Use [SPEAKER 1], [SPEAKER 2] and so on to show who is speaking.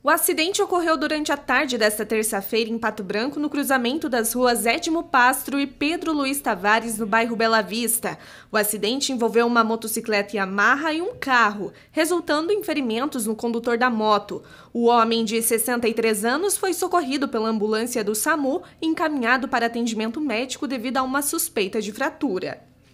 [SPEAKER 1] O acidente ocorreu durante a tarde desta terça-feira em Pato Branco, no cruzamento das ruas Edmo Pastro e Pedro Luiz Tavares, no bairro Bela Vista. O acidente envolveu uma motocicleta Yamaha e um carro, resultando em ferimentos no condutor da moto. O homem, de 63 anos, foi socorrido pela ambulância do SAMU e encaminhado para atendimento médico devido a uma suspeita de fratura.